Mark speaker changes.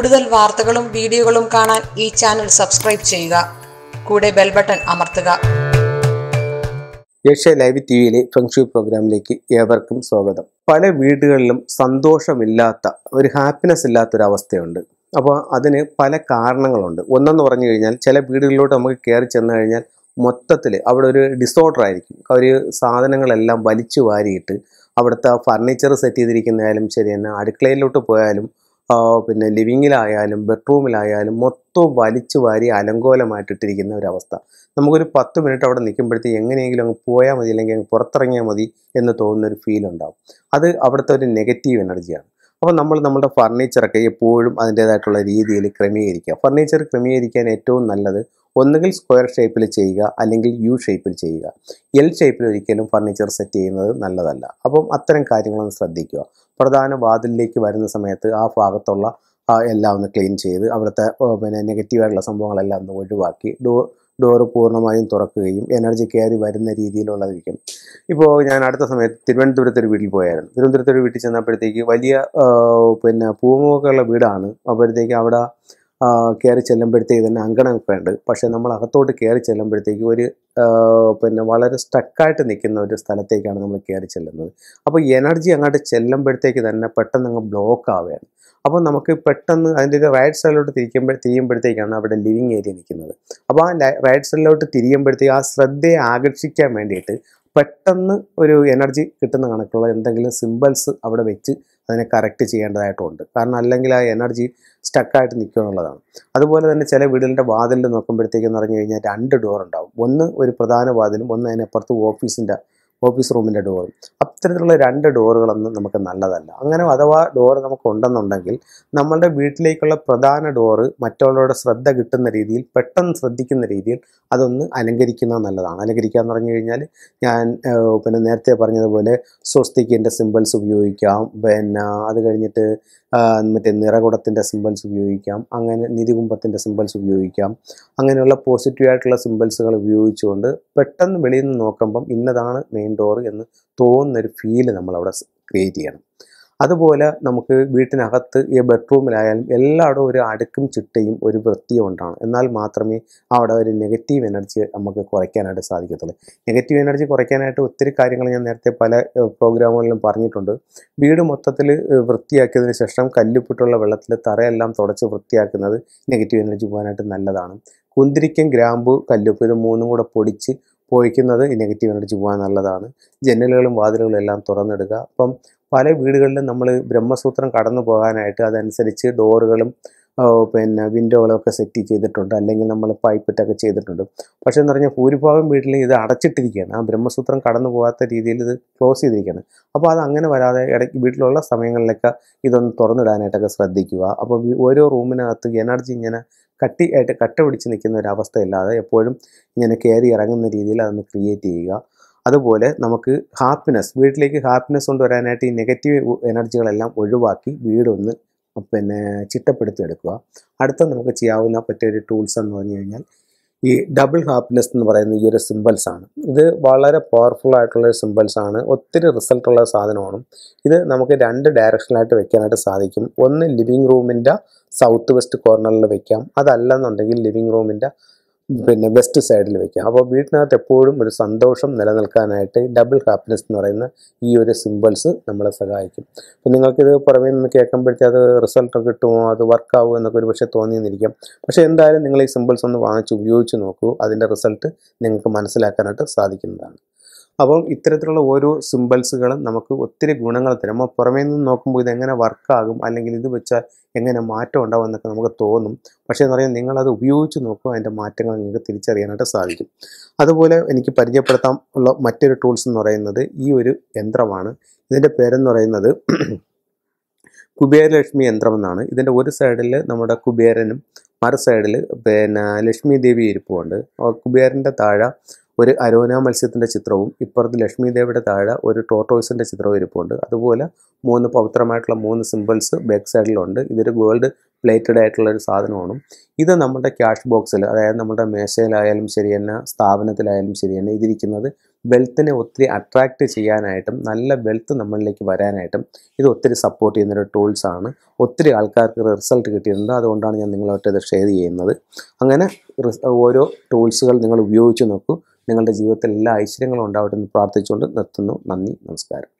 Speaker 1: കൂടുതൽ വാർത്തകളും വീഡിയോകളും കാണാൻ ഈ ചാനൽ സബ്സ്ക്രൈബ് ചെയ്യുക കൂടെ ബെൽ ബട്ടൺ അമർത്തുക ഏഷ്യ ലൈവ് ടി വിയിലെ ഫെങ്ഷു പ്രോഗ്രാമിലേക്ക് ഏവർക്കും സ്വാഗതം പല വീടുകളിലും സന്തോഷമില്ലാത്ത ഒരു ഹാപ്പിനെസ് ഇല്ലാത്തൊരവസ്ഥയുണ്ട് അവസ്ഥയുണ്ട് അപ്പോൾ അതിന് പല കാരണങ്ങളുണ്ട് ഒന്നെന്ന് പറഞ്ഞു കഴിഞ്ഞാൽ ചില വീടുകളിലോട്ട് നമുക്ക് കയറി ചെന്ന് കഴിഞ്ഞാൽ മൊത്തത്തിൽ അവിടെ ഒരു ഡിസോർഡർ ആയിരിക്കും അവർ സാധനങ്ങളെല്ലാം വലിച്ചു വാരിയിട്ട് അവിടുത്തെ ഫർണിച്ചർ സെറ്റ് ചെയ്തിരിക്കുന്നതായാലും ശരി തന്നെ അടുക്കളയിലോട്ട് പോയാലും പിന്നെ ലിവിങ്ങിലായാലും ബെഡ്റൂമിലായാലും മൊത്തം വലിച്ചു വാരി അലങ്കോലമായിട്ടിട്ടിരിക്കുന്ന ഒരവസ്ഥ നമുക്കൊരു പത്ത് മിനിറ്റ് അവിടെ നിൽക്കുമ്പോഴത്തേക്ക് എങ്ങനെയെങ്കിലും അങ്ങ് പോയാൽ മതി അല്ലെങ്കിൽ അങ്ങ് പുറത്തിറങ്ങിയാൽ മതി എന്ന് തോന്നുന്ന ഒരു ഫീൽ ഉണ്ടാവും അത് അവിടുത്തെ ഒരു നെഗറ്റീവ് എനർജിയാണ് അപ്പോൾ നമ്മൾ നമ്മുടെ ഫർണിച്ചറൊക്കെ എപ്പോഴും അതിൻ്റേതായിട്ടുള്ള രീതിയിൽ ക്രമീകരിക്കുക ഫർണിച്ചർ ക്രമീകരിക്കാൻ ഏറ്റവും നല്ലത് ഒന്നുകിൽ സ്ക്വയർ ഷേപ്പിൽ ചെയ്യുക അല്ലെങ്കിൽ യു ഷേപ്പിൽ ചെയ്യുക എൽ ഷേപ്പിൽ ഒരിക്കലും ഫർണിച്ചർ സെറ്റ് ചെയ്യുന്നത് നല്ലതല്ല അപ്പം അത്തരം കാര്യങ്ങളൊന്ന് ശ്രദ്ധിക്കുക പ്രധാന വാതിലിലേക്ക് വരുന്ന സമയത്ത് ആ ഭാഗത്തുള്ള എല്ലാം ഒന്ന് ക്ലീൻ ചെയ്ത് അവിടുത്തെ പിന്നെ നെഗറ്റീവായിട്ടുള്ള സംഭവങ്ങളെല്ലാം ഒന്ന് ഒഴിവാക്കി ഡോ ഡോറ് പൂർണ്ണമായും തുറക്കുകയും എനർജി കയറി വരുന്ന രീതിയിലുള്ളതായിരിക്കും ഇപ്പോൾ ഞാൻ അടുത്ത സമയത്ത് തിരുവനന്തപുരത്തൊരു വീട്ടിൽ പോയായിരുന്നു തിരുവനന്തപുരത്തൊരു വീട്ടിൽ ചെന്നപ്പോഴത്തേക്ക് വലിയ പിന്നെ പൂമുഖമുള്ള വീടാണ് അപ്പോഴത്തേക്ക് അവിടെ കയറി ചെല്ലുമ്പോഴത്തേക്ക് തന്നെ അങ്കണം വേണ്ട പക്ഷേ നമ്മൾ അകത്തോട്ട് കയറി ചെല്ലുമ്പോഴത്തേക്ക് ഒരു പിന്നെ വളരെ സ്റ്റക്കായിട്ട് നിൽക്കുന്ന ഒരു സ്ഥലത്തേക്കാണ് നമ്മൾ കയറി ചെല്ലുന്നത് അപ്പോൾ എനർജി അങ്ങോട്ട് ചെല്ലുമ്പോഴത്തേക്ക് തന്നെ പെട്ടെന്ന് അങ്ങ് ബ്ലോക്ക് ആവുകയാണ് അപ്പോൾ നമുക്ക് പെട്ടെന്ന് അതിൻ്റെ ഒരു റൈറ്റ് സൈഡിലോട്ട് തിരിക്കുമ്പോൾ തിരിയുമ്പോഴത്തേക്കാണ് അവിടെ ലിവിങ് ഏരിയ നിൽക്കുന്നത് അപ്പോൾ ആ റൈറ്റ് സൈഡിലോട്ട് തിരിയുമ്പോഴത്തേക്ക് ആ ശ്രദ്ധയെ ആകർഷിക്കാൻ വേണ്ടിയിട്ട് പെട്ടെന്ന് ഒരു എനർജി കിട്ടുന്ന കണക്കുള്ള എന്തെങ്കിലും സിമ്പിൾസ് അവിടെ വെച്ച് അതിനെ കറക്റ്റ് ചെയ്യേണ്ടതായിട്ടുണ്ട് കാരണം അല്ലെങ്കിൽ ആ എനർജി സ്റ്റക്കായിട്ട് നിൽക്കുക അതുപോലെ തന്നെ ചില വീടുകളുടെ വാതിലിൽ നോക്കുമ്പോഴത്തേക്കെന്ന് പറഞ്ഞു കഴിഞ്ഞാൽ രണ്ട് ഡോർ ഉണ്ടാവും ഒന്ന് ഒരു പ്രധാന വാതിലും ഒന്ന് അതിനപ്പുറത്ത് ഓഫീസിൻ്റെ ഓഫീസ് റൂമിൻ്റെ ഡോറും അപ്പോൾ അത്തരത്തിലുള്ള രണ്ട് ഡോറുകളൊന്നും നമുക്ക് നല്ലതല്ല അങ്ങനെ അഥവാ ഡോറ് നമുക്ക് ഉണ്ടെന്നുണ്ടെങ്കിൽ നമ്മളുടെ വീട്ടിലേക്കുള്ള പ്രധാന ഡോറ് മറ്റുള്ളവരുടെ ശ്രദ്ധ കിട്ടുന്ന രീതിയിൽ പെട്ടെന്ന് ശ്രദ്ധിക്കുന്ന രീതിയിൽ അതൊന്ന് അലങ്കരിക്കുന്നത് നല്ലതാണ് അലങ്കരിക്കുക എന്ന് പറഞ്ഞു കഴിഞ്ഞാൽ ഞാൻ പിന്നെ നേരത്തെ പറഞ്ഞതുപോലെ സ്വസ്തിക്കിൻ്റെ സിമ്പിൾസ് ഉപയോഗിക്കാം പിന്നെ അത് കഴിഞ്ഞിട്ട് മറ്റേ നിറകുടത്തിൻ്റെ സിമ്പിൾസ് ഉപയോഗിക്കാം അങ്ങനെ നിധികുംഭത്തിൻ്റെ സിമ്പിൾസ് ഉപയോഗിക്കാം അങ്ങനെയുള്ള പോസിറ്റീവായിട്ടുള്ള സിമ്പിൾസുകൾ ഉപയോഗിച്ചുകൊണ്ട് പെട്ടെന്ന് വെളിയിൽ നിന്ന് നോക്കുമ്പം ഇന്നതാണ് മെയിൻ ഡോർ എന്ന് തോന്നുന്നൊരു ഒരു ഫീല് അവിടെ ക്രിയേറ്റ് ചെയ്യണം അതുപോലെ നമുക്ക് വീട്ടിനകത്ത് ഈ ബെഡ്റൂമിലായാലും എല്ലായിടവും ഒരു അടുക്കും ചിട്ടയും ഒരു വൃത്തിയും ഉണ്ടാണ് എന്നാൽ മാത്രമേ അവിടെ ഒരു നെഗറ്റീവ് എനർജി നമുക്ക് കുറയ്ക്കാനായിട്ട് സാധിക്കത്തുള്ളൂ നെഗറ്റീവ് എനർജി കുറയ്ക്കാനായിട്ട് ഒത്തിരി കാര്യങ്ങൾ ഞാൻ നേരത്തെ പല പ്രോഗ്രാമുകളിലും പറഞ്ഞിട്ടുണ്ട് വീട് മൊത്തത്തിൽ വൃത്തിയാക്കിയതിന് ശേഷം കല്ലുപ്പിട്ടുള്ള വെള്ളത്തിൽ തറയെല്ലാം തുടച്ച് വൃത്തിയാക്കുന്നത് നെഗറ്റീവ് എനർജി പോകാനായിട്ട് നല്ലതാണ് കുന്തിരിക്കം ഗ്രാമ്പു കല്ലുപ്പ് ഇത് മൂന്നും കൂടെ പൊടിച്ച് പോയിക്കുന്നത് ഈ നെഗറ്റീവ് എനർജി പോകാൻ നല്ലതാണ് ജനലുകളും വാതിലുകളും എല്ലാം തുറന്നിടുക അപ്പം പല വീടുകളിലും നമ്മൾ ബ്രഹ്മസൂത്രം കടന്നു പോകാനായിട്ട് അതനുസരിച്ച് ഡോറുകളും പിന്നെ വിൻഡോകളൊക്കെ സെറ്റ് ചെയ്തിട്ടുണ്ട് അല്ലെങ്കിൽ നമ്മൾ പൈപ്പിട്ടൊക്കെ ചെയ്തിട്ടുണ്ട് പക്ഷേ എന്ന് പറഞ്ഞാൽ ഭൂരിഭാഗം വീട്ടിൽ ഇത് അടച്ചിട്ടിരിക്കുകയാണ് ആ ബ്രഹ്മസൂത്രം കടന്നു പോകാത്ത രീതിയിൽ ഇത് ക്ലോസ് ചെയ്തിരിക്കുകയാണ് അപ്പോൾ അത് അങ്ങനെ വരാതെ ഇടയ്ക്ക് വീട്ടിലുള്ള സമയങ്ങളിലൊക്കെ ഇതൊന്ന് തുറന്നിടാനായിട്ടൊക്കെ ശ്രദ്ധിക്കുക അപ്പോൾ ഓരോ റൂമിനകത്ത് എനർജി ഇങ്ങനെ കട്ടി ആയിട്ട് കട്ട പിടിച്ച് നിൽക്കുന്ന ഒരു അവസ്ഥയില്ലാതെ എപ്പോഴും ഇങ്ങനെ കയറി ഇറങ്ങുന്ന രീതിയിൽ അതൊന്ന് ക്രിയേറ്റ് ചെയ്യുക അതുപോലെ നമുക്ക് ഹാപ്പിനെസ് വീട്ടിലേക്ക് ഹാപ്പിനെസ് കൊണ്ടുവരാനായിട്ട് ഈ നെഗറ്റീവ് എനർജികളെല്ലാം ഒഴിവാക്കി വീടൊന്ന് പിന്നെ ചിട്ടപ്പെടുത്തി എടുക്കുക അടുത്ത നമുക്ക് ചെയ്യാവുന്ന ഒരു ടൂൾസ് എന്ന് പറഞ്ഞു കഴിഞ്ഞാൽ ഈ ഡബിൾ ഹാപ്പിനെസ് എന്ന് പറയുന്ന ഈ ഒരു സിമ്പിൾസ് ആണ് ഇത് വളരെ പവർഫുൾ ആയിട്ടുള്ള ഒരു സിമ്പിൾസ് ആണ് ഒത്തിരി റിസൾട്ട് ഉള്ള സാധനമാണ് ഇത് നമുക്ക് രണ്ട് ഡയറക്ഷനിലായിട്ട് വെക്കാനായിട്ട് സാധിക്കും ഒന്ന് ലിവിങ് റൂമിൻ്റെ സൗത്ത് വെസ്റ്റ് കോർണറിൽ വെക്കാം അതല്ലെന്നുണ്ടെങ്കിൽ ലിവിങ് റൂമിൻ്റെ പിന്നെ വെസ്റ്റ് സൈഡിൽ വെക്കും അപ്പോൾ വീട്ടിനകത്ത് എപ്പോഴും ഒരു സന്തോഷം നിലനിൽക്കാനായിട്ട് ഡബിൾ ഹാപ്പിനെസ് എന്ന് പറയുന്ന ഈ ഒരു സിമ്പിൾസ് നമ്മളെ സഹായിക്കും അപ്പോൾ നിങ്ങൾക്കിത് പുറമേ നിന്ന് കേൾക്കുമ്പോഴത്തേ അത് റിസൾട്ട് കിട്ടുമോ അത് വർക്കാവുമോ എന്നൊക്കെ ഒരു പക്ഷേ തോന്നിയെന്നിരിക്കും പക്ഷേ എന്തായാലും നിങ്ങൾ ഈ സിമ്പിൾസ് ഒന്ന് വാങ്ങിച്ച് ഉപയോഗിച്ച് നോക്കൂ അതിൻ്റെ റിസൾട്ട് നിങ്ങൾക്ക് മനസ്സിലാക്കാനായിട്ട് സാധിക്കുന്നതാണ് അപ്പം ഇത്തരത്തിലുള്ള ഓരോ സിമ്പിൾസുകളും നമുക്ക് ഒത്തിരി ഗുണങ്ങൾ തരും നമ്മൾ പുറമേ നിന്ന് നോക്കുമ്പോൾ ഇതെങ്ങനെ വർക്കാകും അല്ലെങ്കിൽ ഇത് വെച്ചാൽ എങ്ങനെ മാറ്റം ഉണ്ടാവും എന്നൊക്കെ നമുക്ക് തോന്നും പക്ഷേ എന്ന് പറയുന്നത് നിങ്ങളത് ഉപയോഗിച്ച് നോക്കുമ്പോൾ അതിൻ്റെ മാറ്റങ്ങൾ നിങ്ങൾക്ക് തിരിച്ചറിയാനായിട്ട് സാധിക്കും അതുപോലെ എനിക്ക് പരിചയപ്പെടുത്താൻ ഉള്ള മറ്റൊരു ടൂൾസ് എന്ന് പറയുന്നത് ഈ ഒരു യന്ത്രമാണ് ഇതിൻ്റെ പേരെന്ന് പറയുന്നത് കുബേരലക്ഷ്മി യന്ത്രം എന്നാണ് ഇതിൻ്റെ ഒരു സൈഡിൽ നമ്മുടെ കുബേരനും മറു സൈഡിൽ പിന്നെ ലക്ഷ്മി ദേവി ഇരിപ്പുണ്ട് കുബേരൻ്റെ താഴെ ഒരു അരോന മത്സ്യത്തിൻ്റെ ചിത്രവും ഇപ്പുറത്ത് ലക്ഷ്മി ദേവിയുടെ താഴെ ഒരു ടോർട്ടോയ്സിൻ്റെ ചിത്രവും ഇരിപ്പുണ്ട് അതുപോലെ മൂന്ന് പവിത്രമായിട്ടുള്ള മൂന്ന് സിമ്പിൾസ് ബാക്ക് സൈഡിലുണ്ട് ഇതൊരു ഗോൾഡ് പ്ലേറ്റഡ് ആയിട്ടുള്ള ഒരു സാധനമാണ് ഇത് നമ്മുടെ ക്യാഷ് ബോക്സിൽ അതായത് നമ്മുടെ മേശയിലായാലും ശരി തന്നെ സ്ഥാപനത്തിലായാലും ശരി തന്നെ ഇതിരിക്കുന്നത് വെൽത്തിനെ ഒത്തിരി അട്രാക്റ്റ് ചെയ്യാനായിട്ടും നല്ല വെൽത്ത് നമ്മളിലേക്ക് വരാനായിട്ടും ഇത് ഒത്തിരി സപ്പോർട്ട് ചെയ്യുന്നൊരു ടൂൾസാണ് ഒത്തിരി ആൾക്കാർക്ക് റിസൾട്ട് കിട്ടിയിട്ടുണ്ട് അതുകൊണ്ടാണ് ഞാൻ നിങ്ങളോട്ട് ഇത് ഷെയർ ചെയ്യുന്നത് അങ്ങനെ ഓരോ ടൂൾസുകൾ നിങ്ങൾ ഉപയോഗിച്ച് നോക്കൂ നിങ്ങളുടെ ജീവിതത്തിൽ എല്ലാ ഐശ്വര്യങ്ങളും ഉണ്ടാവട്ടെ എന്ന് പ്രാർത്ഥിച്ചുകൊണ്ട് നിർത്തുന്നു നന്ദി നമസ്കാരം